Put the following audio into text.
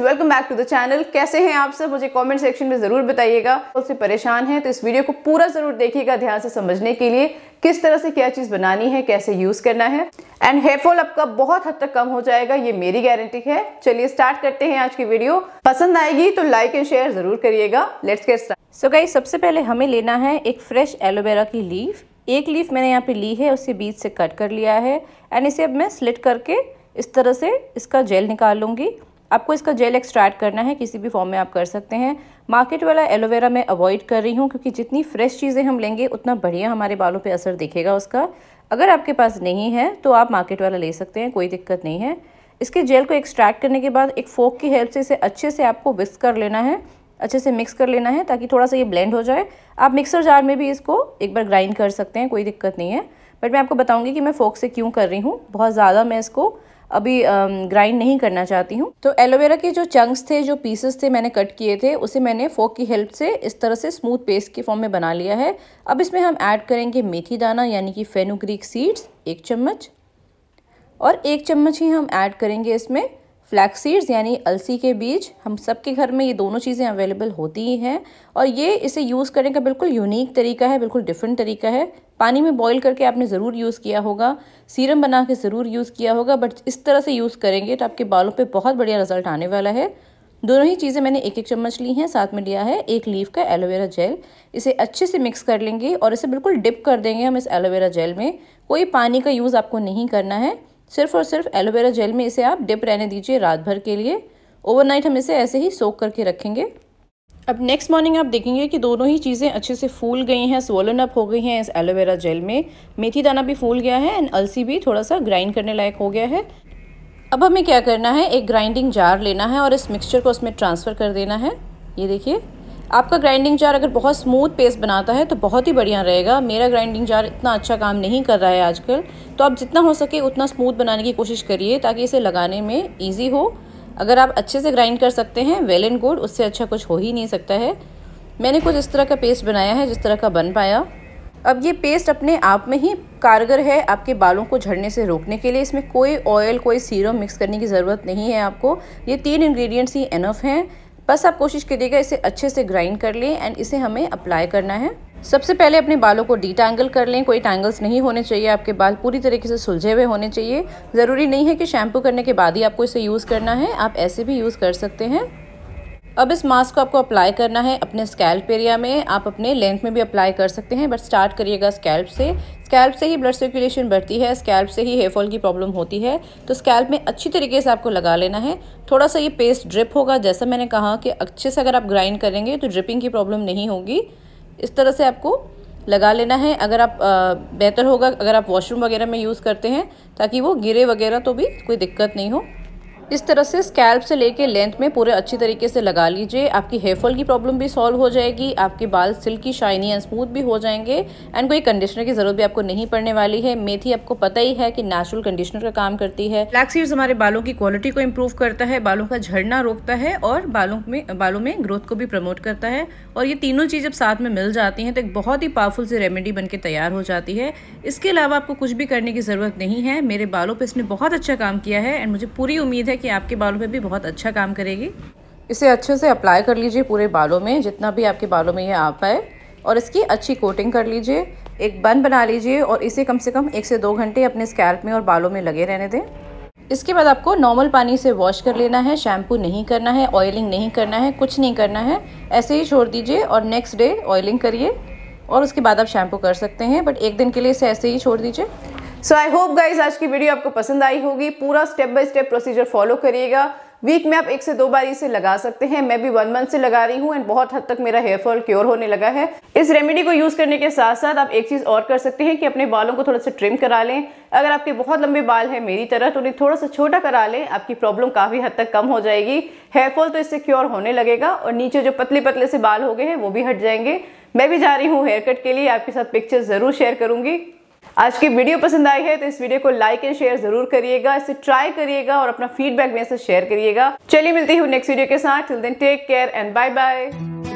welcome back to the channel कैसे हैं आप सब मुझे कमेंट सेक्शन में ज़रूर बताइएगा उससे परेशान हैं तो इस वीडियो को पूरा ज़रूर देखिएगा ध्यान से समझने के लिए किस तरह से क्या चीज़ बनानी है कैसे यूज़ करना है एंड हेयरफॉल आपका बहुत हद तक कम हो जाएगा ये मेरी गारंटी है चलिए स्टार्ट करते हैं आज की वीडियो पसंद आएगी तो लाइक एंड शेयर जरूर करिएगा let's get start so guys सबसे पहले हमें लेना है एक फ्रेश एलोवेरा की लीफ एक लीफ मैंने यहाँ पे ली है उसे बीच से कट कर लिया है एंड इसे अब मैं स्लिट करके इस तरह से इसका जेल निकाल लूँगी आपको इसका जेल एक्सट्रैक्ट करना है किसी भी फॉर्म में आप कर सकते हैं मार्केट वाला एलोवेरा मैं अवॉइड कर रही हूँ क्योंकि जितनी फ्रेश चीज़ें हम लेंगे उतना बढ़िया हमारे बालों पे असर दिखेगा उसका अगर आपके पास नहीं है तो आप मार्केट वाला ले सकते हैं कोई दिक्कत नहीं है इसके जेल को एक्सट्रैक्ट करने के बाद एक फोक की हेल्प से इसे अच्छे से आपको विस्क कर लेना है अच्छे से मिक्स कर लेना है ताकि थोड़ा सा ये ब्लेंड हो जाए आप मिक्सर जार में भी इसको एक बार ग्राइंड कर सकते हैं कोई दिक्कत नहीं है बट मैं आपको बताऊंगी कि मैं फोक से क्यों कर रही हूँ बहुत ज़्यादा मैं इसको अभी ग्राइंड नहीं करना चाहती हूँ तो एलोवेरा के जो चंक्स थे जो पीसेस थे मैंने कट किए थे उसे मैंने फोक की हेल्प से इस तरह से स्मूथ पेस्ट के फॉर्म में बना लिया है अब इसमें हम ऐड करेंगे मेथी दाना यानी कि फेनुग्रीक सीड्स एक चम्मच और एक चम्मच ही हम ऐड करेंगे इसमें फ्लैक्स सीड्स यानी अलसी के बीज हम सबके घर में ये दोनों चीज़ें अवेलेबल होती ही हैं और ये इसे यूज़ करने का बिल्कुल यूनिक तरीका है बिल्कुल डिफरेंट तरीका है पानी में बॉईल करके आपने ज़रूर यूज़ किया होगा सीरम बना के ज़रूर यूज़ किया होगा बट इस तरह से यूज़ करेंगे तो आपके बालों पे बहुत बढ़िया रिजल्ट आने वाला है दोनों ही चीज़ें मैंने एक एक चम्मच ली हैं साथ में लिया है एक लीफ का एलोवेरा जेल इसे अच्छे से मिक्स कर लेंगे और इसे बिल्कुल डिप कर देंगे हम इस एलोवेरा जेल में कोई पानी का यूज़ आपको नहीं करना है सिर्फ और सिर्फ एलोवेरा जेल में इसे आप डिप रहने दीजिए रात भर के लिए ओवरनाइट हम इसे ऐसे ही सोख करके रखेंगे अब नेक्स्ट मॉर्निंग आप देखेंगे कि दोनों ही चीज़ें अच्छे से फूल गई हैं सोलन अप हो गई हैं इस एलोवेरा जेल में मेथी दाना भी फूल गया है एंड अलसी भी थोड़ा सा ग्राइंड करने लायक हो गया है अब हमें क्या करना है एक ग्राइंडिंग जार लेना है और इस मिक्सचर को उसमें ट्रांसफ़र कर देना है ये देखिए आपका ग्राइंडिंग जार अगर बहुत स्मूथ पेस्ट बनाता है तो बहुत ही बढ़िया रहेगा मेरा ग्राइंडिंग जार इतना अच्छा काम नहीं कर रहा है आजकल तो आप जितना हो सके उतना स्मूथ बनाने की कोशिश करिए ताकि इसे लगाने में ईजी हो अगर आप अच्छे से ग्राइंड कर सकते हैं वेल एंड गुड उससे अच्छा कुछ हो ही नहीं सकता है मैंने कुछ इस तरह का पेस्ट बनाया है जिस तरह का बन पाया अब ये पेस्ट अपने आप में ही कारगर है आपके बालों को झड़ने से रोकने के लिए इसमें कोई ऑयल कोई सीरम मिक्स करने की ज़रूरत नहीं है आपको ये तीन इंग्रेडिएंट्स ही एनफ हैं बस आप कोशिश करिएगा इसे अच्छे से ग्राइंड कर लें एंड इसे हमें अप्लाई करना है सबसे पहले अपने बालों को टैंगल कर लें कोई टैंगल्स नहीं होने चाहिए आपके बाल पूरी तरीके से सुलझे हुए होने चाहिए ज़रूरी नहीं है कि शैम्पू करने के बाद ही आपको इसे यूज़ करना है आप ऐसे भी यूज़ कर सकते हैं अब इस मास्क को आपको अप्लाई करना है अपने स्कैल्प एरिया में आप अपने लेंथ में भी अप्लाई कर सकते हैं बट स्टार्ट करिएगा स्कैल्प से स्कैल्प से ही ब्लड सर्कुलेशन बढ़ती है स्कैल्प से ही हेयरफॉल की प्रॉब्लम होती है तो स्कैल्प में अच्छी तरीके से आपको लगा लेना है थोड़ा सा ये पेस्ट ड्रिप होगा जैसा मैंने कहा कि अच्छे से अगर आप ग्राइंड करेंगे तो ड्रिपिंग की प्रॉब्लम नहीं होगी इस तरह से आपको लगा लेना है अगर आप बेहतर होगा अगर आप वॉशरूम वगैरह में यूज़ करते हैं ताकि वो गिरे वगैरह तो भी कोई दिक्कत नहीं हो इस तरह से स्कैल्प से लेके लेंथ में पूरे अच्छी तरीके से लगा लीजिए आपकी हेयरफॉल की प्रॉब्लम भी सॉल्व हो जाएगी आपके बाल सिल्की शाइनी एंड स्मूथ भी हो जाएंगे एंड कोई कंडीशनर की जरूरत भी आपको नहीं पड़ने वाली है मेथी आपको पता ही है कि नेचुरल कंडीशनर का काम करती है ब्लैक सीड्स हमारे बालों की क्वालिटी को इम्प्रूव करता है बालों का झड़ना रोकता है और बालों में बालों में ग्रोथ को भी प्रमोट करता है और ये तीनों चीज़ जब साथ में मिल जाती हैं तो एक बहुत ही पावरफुल सी रेमेडी बन तैयार हो जाती है इसके अलावा आपको कुछ भी करने की ज़रूरत नहीं है मेरे बालों पर इसने बहुत अच्छा काम किया है एंड मुझे पूरी उम्मीद है कि आपके बालों में भी बहुत अच्छा काम करेगी इसे अच्छे से अप्लाई कर लीजिए पूरे बालों में जितना भी आपके बालों में ये आ पाए और इसकी अच्छी कोटिंग कर लीजिए एक बन बना लीजिए और इसे कम से कम एक से दो घंटे अपने स्कैल्प में और बालों में लगे रहने दें इसके बाद आपको नॉर्मल पानी से वॉश कर लेना है शैम्पू नहीं करना है ऑयलिंग नहीं करना है कुछ नहीं करना है ऐसे ही छोड़ दीजिए और नेक्स्ट डे ऑयलिंग करिए और उसके बाद आप शैम्पू कर सकते हैं बट एक दिन के लिए इसे ऐसे ही छोड़ दीजिए सो आई होप गाइज आज की वीडियो आपको पसंद आई होगी पूरा step by step procedure follow करिएगा वीक में आप एक से दो बार इसे लगा सकते हैं मैं भी वन मंथ से लगा रही हूँ एंड बहुत हद तक मेरा हेयरफॉल क्योर होने लगा है इस रेमेडी को यूज़ करने के साथ साथ आप एक चीज़ और कर सकते हैं कि अपने बालों को थोड़ा सा ट्रिम करा लें अगर आपके बहुत लंबे बाल हैं मेरी तरह तो उन्हें थोड़ा सा छोटा करा लें आपकी प्रॉब्लम काफ़ी हद तक कम हो जाएगी हेयरफॉल तो इससे क्योर होने लगेगा और नीचे जो पतले पतले से बाल हो गए हैं वो भी हट जाएंगे मैं भी जा रही हूँ हेयर कट के लिए आपके साथ पिक्चर ज़रूर शेयर करूंगी आज की वीडियो पसंद आई है तो इस वीडियो को लाइक एंड शेयर जरूर करिएगा इसे ट्राई करिएगा और अपना फीडबैक मेरे साथ शेयर करिएगा चलिए मिलती हूँ नेक्स्ट वीडियो के साथ till then take care and bye bye